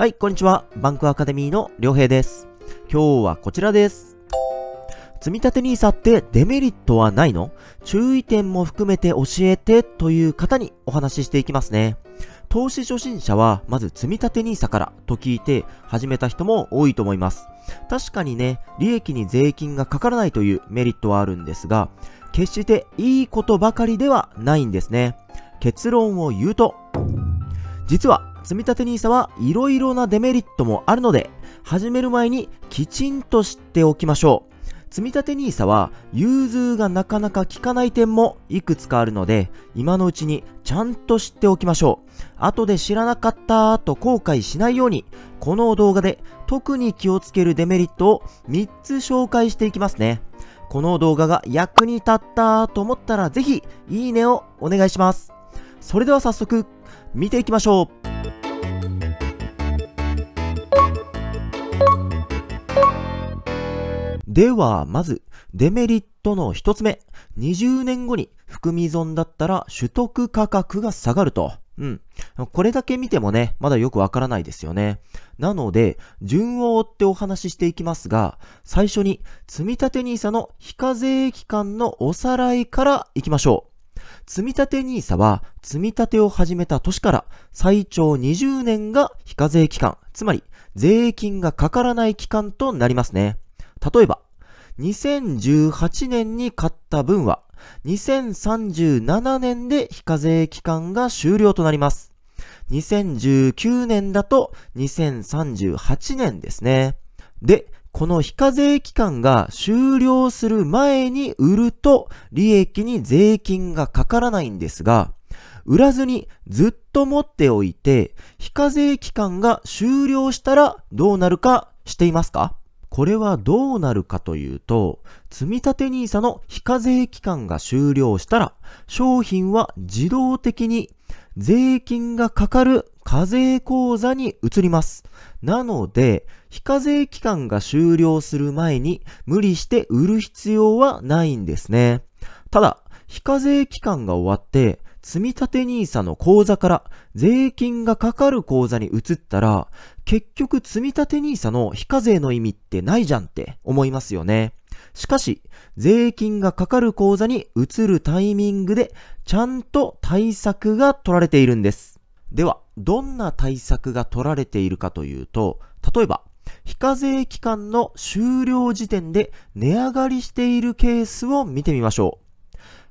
はい、こんにちは。バンクアカデミーのりょうへいです。今日はこちらです。積立 NISA ってデメリットはないの注意点も含めて教えてという方にお話ししていきますね。投資初心者はまず積立 NISA からと聞いて始めた人も多いと思います。確かにね、利益に税金がかからないというメリットはあるんですが、決していいことばかりではないんですね。結論を言うと、実は積立 NISA はいろいろなデメリットもあるので、始める前にきちんと知っておきましょう。積立 NISA は融通がなかなか効かない点もいくつかあるので、今のうちにちゃんと知っておきましょう。後で知らなかったと後悔しないように、この動画で特に気をつけるデメリットを3つ紹介していきますね。この動画が役に立ったと思ったらぜひ、いいねをお願いします。それでは早速、見ていきましょう。では、まず、デメリットの一つ目。20年後に含み損だったら取得価格が下がると。うん。これだけ見てもね、まだよくわからないですよね。なので、順を追ってお話ししていきますが、最初に、積立 NISA の非課税期間のおさらいからいきましょう。積立 NISA は、積み立てを始めた年から最長20年が非課税期間、つまり税金がかからない期間となりますね。例えば、2018年に買った分は、2037年で非課税期間が終了となります。2019年だと2038年ですね。で、この非課税期間が終了する前に売ると利益に税金がかからないんですが、売らずにずっと持っておいて、非課税期間が終了したらどうなるかしていますかこれはどうなるかというと、積立 NISA の非課税期間が終了したら、商品は自動的に税金がかかる課税口座に移ります。なので、非課税期間が終了する前に無理して売る必要はないんですね。ただ、非課税期間が終わって積立 NISA の口座から税金がかかる口座に移ったら、結局積立 NISA の非課税の意味ってないじゃんって思いますよね。しかし、税金がかかる口座に移るタイミングで、ちゃんと対策が取られているんです。では、どんな対策が取られているかというと、例えば、非課税期間の終了時点で値上がりしているケースを見てみましょう。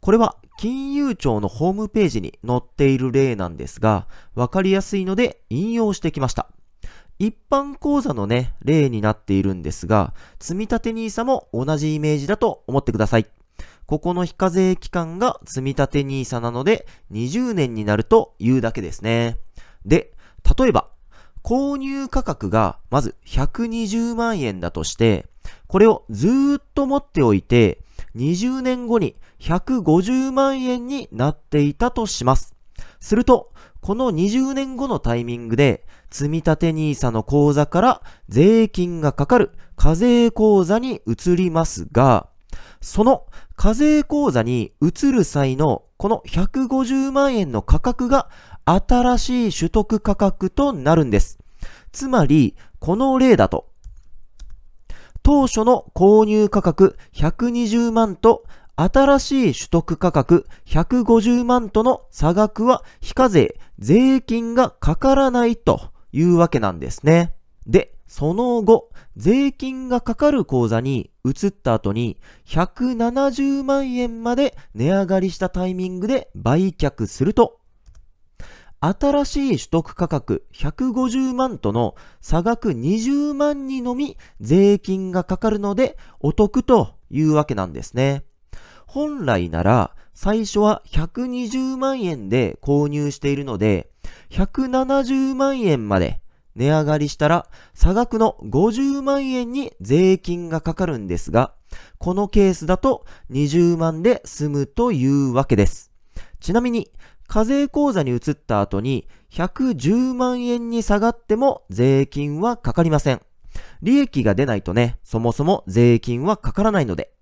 これは金融庁のホームページに載っている例なんですが、わかりやすいので引用してきました。一般口座のね、例になっているんですが、積立 NISA も同じイメージだと思ってください。ここの非課税期間が積立 NISA なので、20年になるというだけですね。で、例えば、購入価格がまず120万円だとして、これをずーっと持っておいて、20年後に150万円になっていたとします。すると、この20年後のタイミングで、積立 NISA の口座から税金がかかる課税口座に移りますが、その課税口座に移る際のこの150万円の価格が新しい取得価格となるんです。つまり、この例だと当初の購入価格120万と新しい取得価格150万との差額は非課税、税金がかからないというわけなんですね。で、その後、税金がかかる口座に移った後に170万円まで値上がりしたタイミングで売却すると新しい取得価格150万との差額20万にのみ税金がかかるのでお得というわけなんですね。本来なら最初は120万円で購入しているので170万円まで値上がりしたら差額の50万円に税金がかかるんですがこのケースだと20万で済むというわけです。ちなみに、課税口座に移った後に110万円に下がっても税金はかかりません。利益が出ないとね、そもそも税金はかからないので。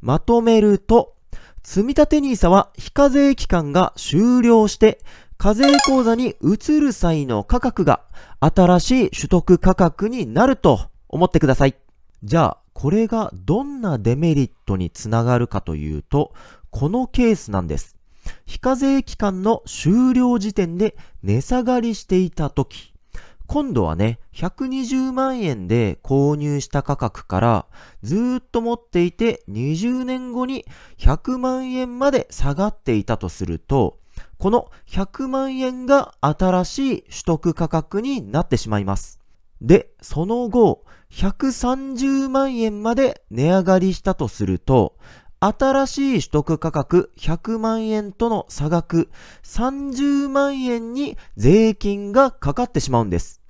まとめると、積立 NISA は非課税期間が終了して、課税口座に移る際の価格が新しい取得価格になると思ってください。じゃあ、これがどんなデメリットにつながるかというと、このケースなんです。非課税期間の終了時点で値下がりしていた時、今度はね、120万円で購入した価格からずっと持っていて20年後に100万円まで下がっていたとすると、この100万円が新しい取得価格になってしまいます。で、その後、130万円まで値上がりしたとすると、新しい取得価格100万円との差額30万円に税金がかかってしまうんです。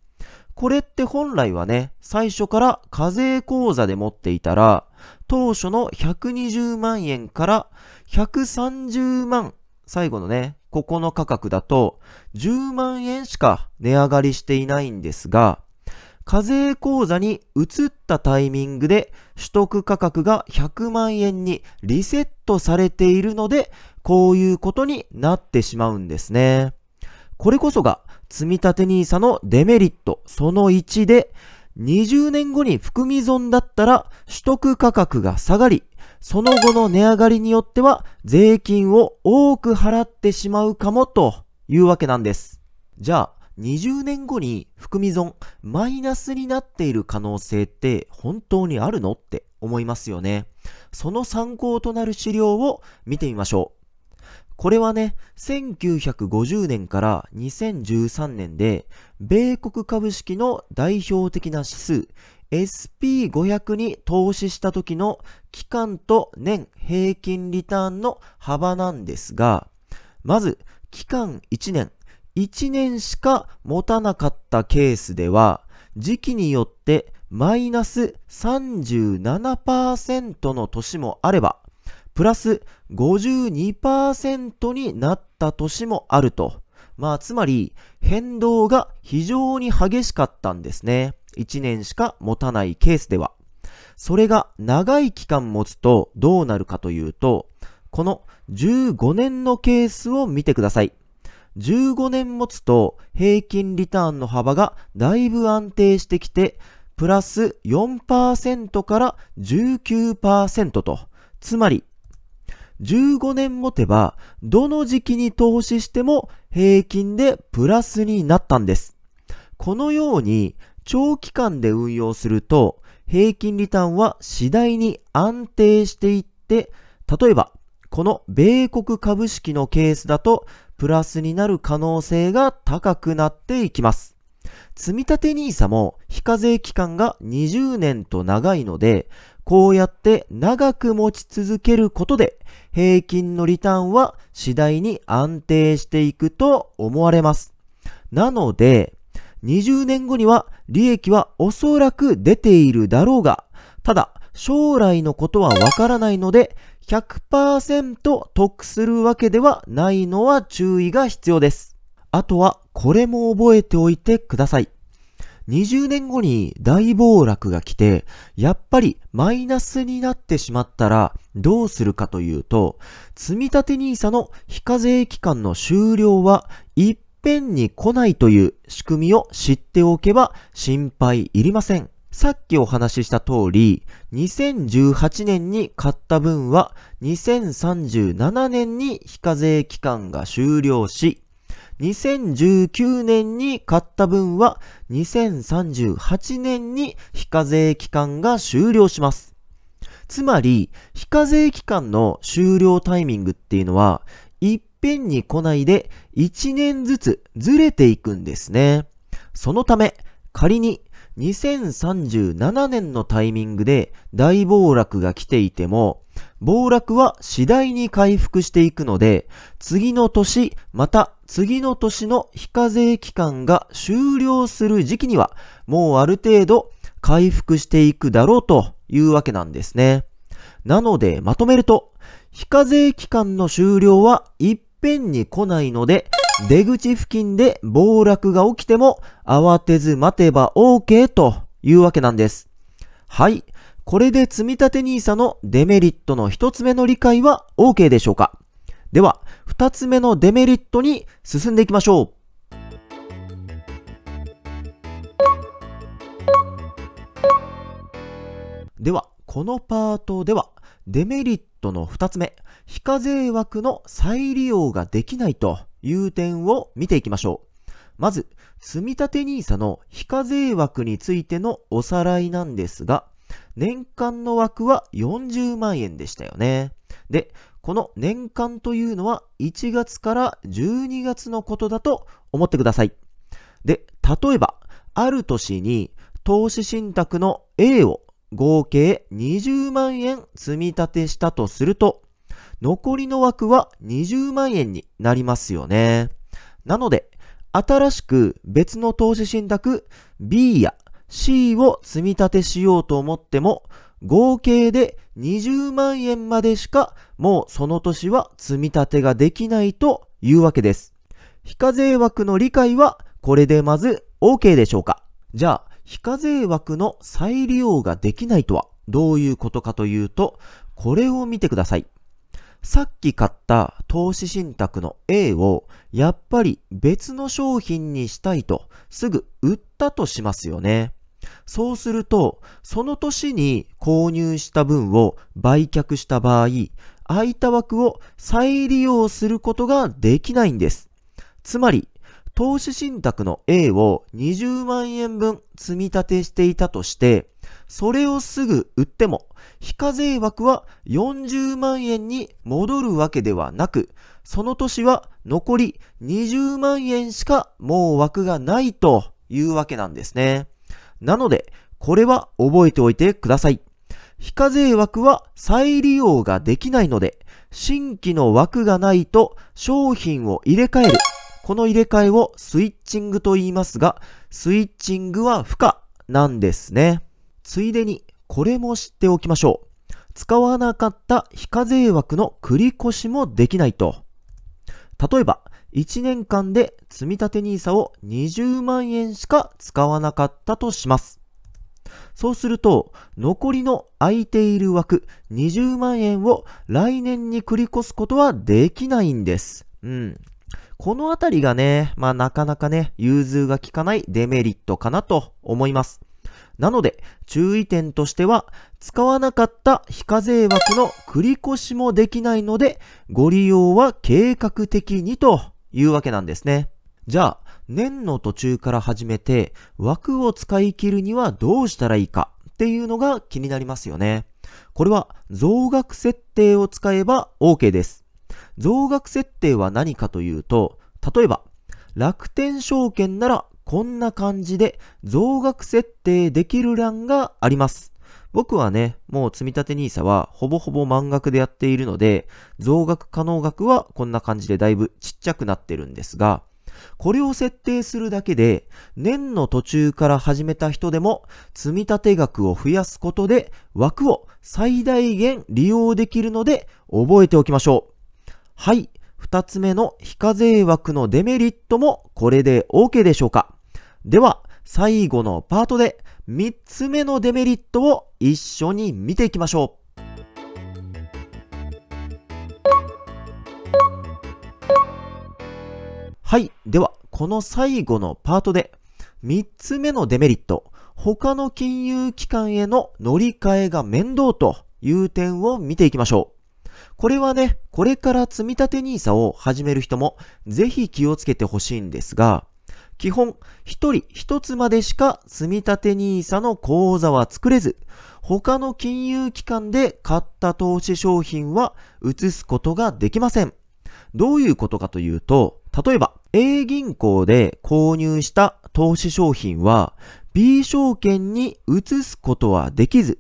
これって本来はね、最初から課税口座で持っていたら、当初の120万円から130万、最後のね、ここの価格だと10万円しか値上がりしていないんですが、課税口座に移ったタイミングで取得価格が100万円にリセットされているので、こういうことになってしまうんですね。これこそが積立 NISA のデメリットその1で、20年後に含み損だったら取得価格が下がり、その後の値上がりによっては税金を多く払ってしまうかもというわけなんです。じゃあ、20年後に含み損、マイナスになっている可能性って本当にあるのって思いますよね。その参考となる資料を見てみましょう。これはね、1950年から2013年で、米国株式の代表的な指数、SP500 に投資した時の期間と年平均リターンの幅なんですが、まず、期間1年、1年しか持たなかったケースでは、時期によってマイナス37%の年もあれば、プラス52%になった年もあると。まあ、つまり変動が非常に激しかったんですね。1年しか持たないケースでは。それが長い期間持つとどうなるかというと、この15年のケースを見てください。15年持つと平均リターンの幅がだいぶ安定してきて、プラス4%から19%と、つまり15年持てば、どの時期に投資しても平均でプラスになったんです。このように長期間で運用すると、平均リターンは次第に安定していって、例えば、この米国株式のケースだとプラスになる可能性が高くなっていきます。積立 NISA も非課税期間が20年と長いので、こうやって長く持ち続けることで、平均のリターンは次第に安定していくと思われます。なので、20年後には利益はおそらく出ているだろうが、ただ将来のことはわからないので、100%得するわけではないのは注意が必要です。あとはこれも覚えておいてください。20年後に大暴落が来て、やっぱりマイナスになってしまったらどうするかというと、積立 NISA の非課税期間の終了はいっぺんに来ないという仕組みを知っておけば心配いりません。さっきお話しした通り、2018年に買った分は2037年に非課税期間が終了し、2019年に買った分は2038年に非課税期間が終了します。つまり、非課税期間の終了タイミングっていうのは、一遍に来ないで1年ずつずれていくんですね。そのため、仮に2037年のタイミングで大暴落が来ていても、暴落は次第に回復していくので、次の年、また次の年の非課税期間が終了する時期には、もうある程度回復していくだろうというわけなんですね。なので、まとめると、非課税期間の終了は一遍に来ないので、出口付近で暴落が起きても慌てず待てば OK というわけなんです。はい。これで積立 NISA のデメリットの一つ目の理解は OK でしょうかでは、二つ目のデメリットに進んでいきましょう。では、このパートでは、デメリットの二つ目、非課税枠の再利用ができないという点を見ていきましょう。まず、積立 NISA の非課税枠についてのおさらいなんですが、年間の枠は40万円でしたよね。で、この年間というのは1月から12月のことだと思ってください。で、例えば、ある年に投資信託の A を合計20万円積み立てしたとすると、残りの枠は20万円になりますよね。なので、新しく別の投資信託 B や C を積み立てしようと思っても、合計で20万円までしかもうその年は積み立てができないというわけです。非課税枠の理解はこれでまず OK でしょうかじゃあ、非課税枠の再利用ができないとはどういうことかというと、これを見てください。さっき買った投資信託の A をやっぱり別の商品にしたいとすぐ売ったとしますよね。そうすると、その年に購入した分を売却した場合、空いた枠を再利用することができないんです。つまり、投資信託の A を20万円分積み立てしていたとして、それをすぐ売っても、非課税枠は40万円に戻るわけではなく、その年は残り20万円しかもう枠がないというわけなんですね。なので、これは覚えておいてください。非課税枠は再利用ができないので、新規の枠がないと商品を入れ替える。この入れ替えをスイッチングと言いますが、スイッチングは不可なんですね。ついでにこれも知っておきましょう。使わなかった非課税枠の繰越しもできないと。例えば、1年間で積立 NISA を20万円しか使わなかったとします。そうすると、残りの空いている枠20万円を来年に繰り越すことはできないんです。うん。このあたりがね、まあなかなかね、融通が利かないデメリットかなと思います。なので、注意点としては、使わなかった非課税枠の繰越しもできないので、ご利用は計画的にというわけなんですね。じゃあ、年の途中から始めて、枠を使い切るにはどうしたらいいかっていうのが気になりますよね。これは増額設定を使えば OK です。増額設定は何かというと、例えば、楽天証券ならこんな感じで増額設定できる欄があります。僕はね、もう積立 NISA はほぼほぼ満額でやっているので、増額可能額はこんな感じでだいぶちっちゃくなってるんですが、これを設定するだけで、年の途中から始めた人でも、積立額を増やすことで、枠を最大限利用できるので、覚えておきましょう。はい。二つ目の非課税枠のデメリットも、これで OK でしょうかでは、最後のパートで3つ目のデメリットを一緒に見ていきましょう。はい。では、この最後のパートで、3つ目のデメリット、他の金融機関への乗り換えが面倒という点を見ていきましょう。これはね、これから積立 NISA を始める人も、ぜひ気をつけてほしいんですが、基本、一人一つまでしか積立 NISA の口座は作れず、他の金融機関で買った投資商品は移すことができません。どういうことかというと、例えば A 銀行で購入した投資商品は B 証券に移すことはできず、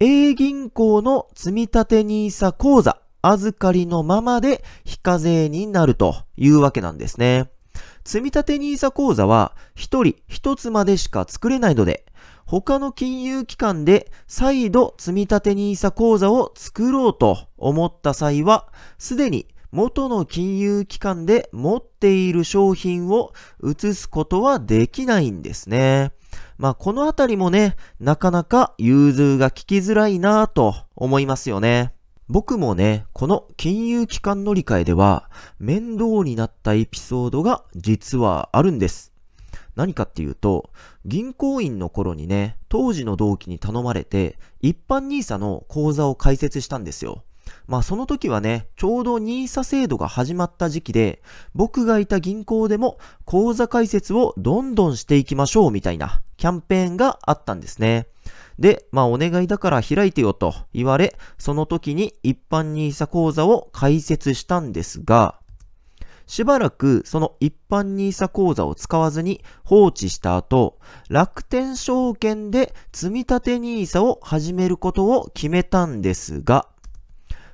A 銀行の積立 NISA 口座預かりのままで非課税になるというわけなんですね。積立 NISA 口座は1人1つまでしか作れないので、他の金融機関で再度積立 NISA 口座を作ろうと思った際は、すでに元の金融機関で持っている商品を移すことはできないんですね。まあ、このあたりもね、なかなか融通が利きづらいなぁと思いますよね。僕もね、この金融機関乗り換えでは面倒になったエピソードが実はあるんです。何かっていうと、銀行員の頃にね、当時の同期に頼まれて、一般 nisa の口座を開設したんですよ。まあその時はね、ちょうど nisa 制度が始まった時期で、僕がいた銀行でも口座開設をどんどんしていきましょうみたいなキャンペーンがあったんですね。で、まあお願いだから開いてよと言われ、その時に一般 NISA 講座を開設したんですが、しばらくその一般 NISA 口座を使わずに放置した後、楽天証券で積立 NISA を始めることを決めたんですが、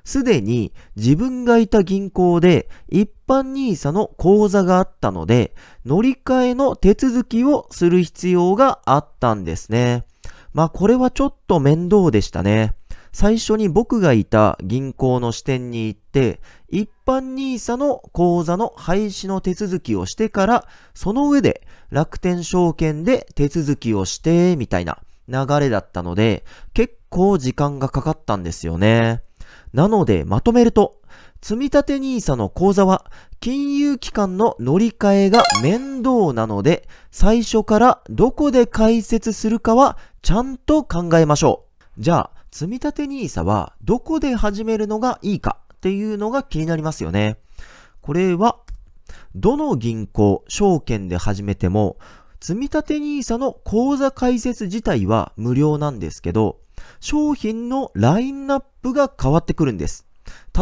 すでに自分がいた銀行で一般 NISA の口座があったので、乗り換えの手続きをする必要があったんですね。まあこれはちょっと面倒でしたね。最初に僕がいた銀行の支店に行って、一般 nisa の口座の廃止の手続きをしてから、その上で楽天証券で手続きをして、みたいな流れだったので、結構時間がかかったんですよね。なので、まとめると、積立 NISA の口座は、金融機関の乗り換えが面倒なので、最初からどこで開設するかはちゃんと考えましょう。じゃあ、積立 NISA はどこで始めるのがいいかっていうのが気になりますよね。これは、どの銀行、証券で始めても、積立 NISA の口座開設自体は無料なんですけど、商品のラインナップが変わってくるんです。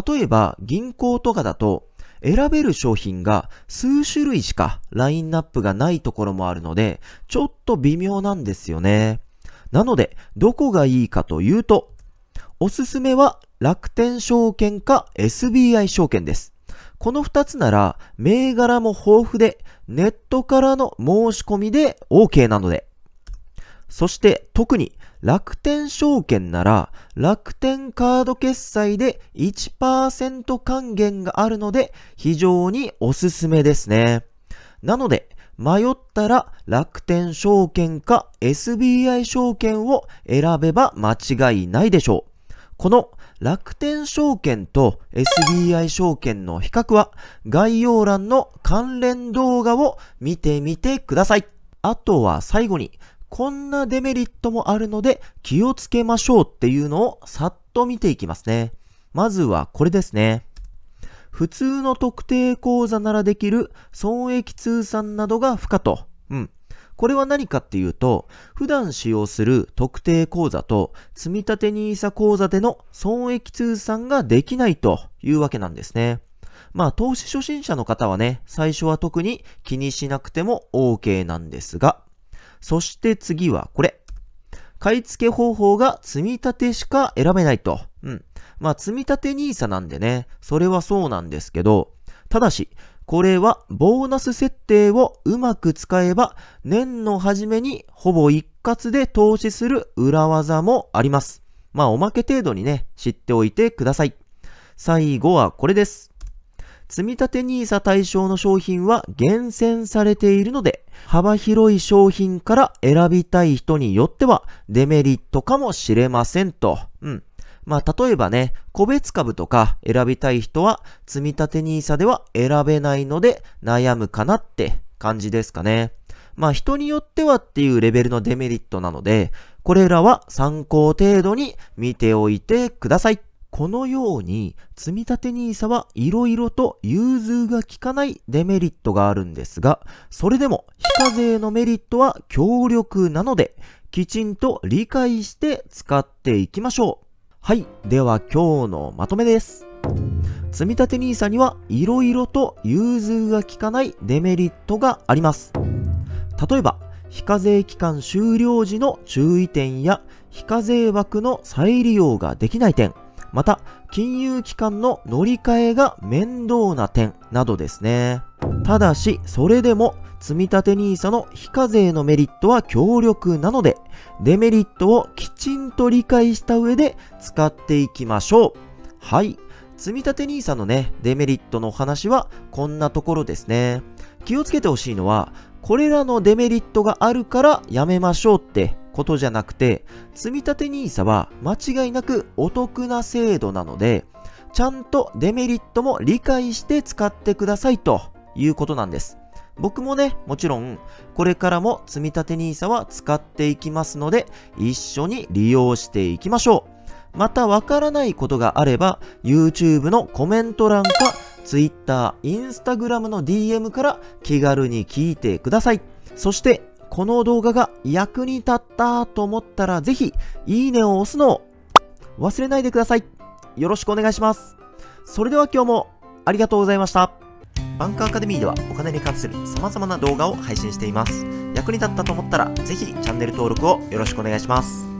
例えば銀行とかだと選べる商品が数種類しかラインナップがないところもあるので、ちょっと微妙なんですよね。なので、どこがいいかというと、おすすめは楽天証券か SBI 証券です。この2つなら、銘柄も豊富で、ネットからの申し込みで OK なので。そして特に楽天証券なら楽天カード決済で1%還元があるので非常におすすめですね。なので迷ったら楽天証券か SBI 証券を選べば間違いないでしょう。この楽天証券と SBI 証券の比較は概要欄の関連動画を見てみてください。あとは最後にこんなデメリットもあるので気をつけましょうっていうのをさっと見ていきますね。まずはこれですね。普通の特定口座ならできる損益通算などが不可と。うん。これは何かっていうと、普段使用する特定口座と積立 NISA 口座での損益通算ができないというわけなんですね。まあ投資初心者の方はね、最初は特に気にしなくても OK なんですが、そして次はこれ。買い付け方法が積み立てしか選べないと。うん。まあ、積み立て NISA なんでね、それはそうなんですけど、ただし、これはボーナス設定をうまく使えば、年の初めにほぼ一括で投資する裏技もあります。まあ、おまけ程度にね、知っておいてください。最後はこれです。積立 NISA 対象の商品は厳選されているので、幅広い商品から選びたい人によってはデメリットかもしれませんと。うん。まあ、例えばね、個別株とか選びたい人は、積立 NISA では選べないので悩むかなって感じですかね。まあ、人によってはっていうレベルのデメリットなので、これらは参考程度に見ておいてください。このように、積立 NISA はいろいろと融通が利かないデメリットがあるんですが、それでも非課税のメリットは強力なので、きちんと理解して使っていきましょう。はい。では今日のまとめです。積立 NISA にはいろいろと融通が利かないデメリットがあります。例えば、非課税期間終了時の注意点や、非課税枠の再利用ができない点、また、金融機関の乗り換えが面倒な点などですね。ただし、それでも、積立 NISA の非課税のメリットは強力なので、デメリットをきちんと理解した上で使っていきましょう。はい。積立 NISA のね、デメリットのお話はこんなところですね。気をつけてほしいのは、これらのデメリットがあるからやめましょうってことじゃなくて、積立 NISA は間違いなくお得な制度なので、ちゃんとデメリットも理解して使ってくださいということなんです。僕もね、もちろん、これからも積立 NISA は使っていきますので、一緒に利用していきましょう。またわからないことがあれば、YouTube のコメント欄か Twitter、Instagram の DM から気軽に聞いてください。そして、この動画が役に立ったと思ったらぜひ、いいねを押すのを忘れないでください。よろしくお願いします。それでは今日もありがとうございました。バンクアカデミーではお金に関する様々な動画を配信しています。役に立ったと思ったらぜひチャンネル登録をよろしくお願いします。